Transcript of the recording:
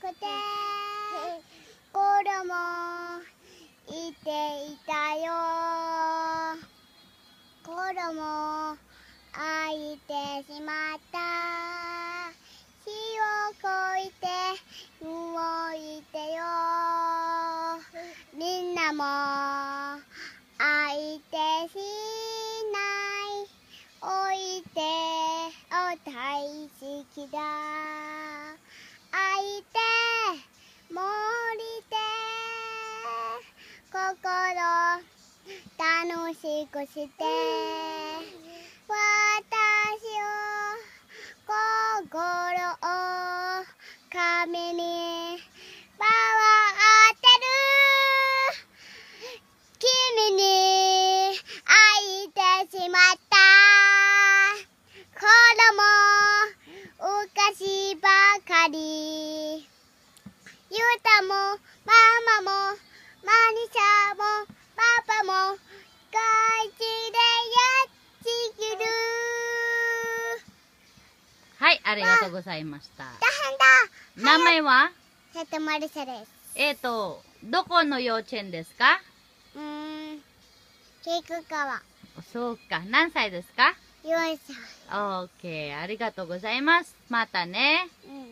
くて子供いていたよ子供開いてしまった火をこいて動いてよみんなも開いてしないおいてを大好きだ愛ゴシゴシ私を心を髪に回ってる君に会いてしまった子供お菓子ばかりゆうたもママもマニシャ、ありがとうございました。大変だ。名前はえっと、マです。えっ、ー、と、どこの幼稚園ですかうん、そうか。何歳ですか歳。オケー。ありがとうございます。またね。うん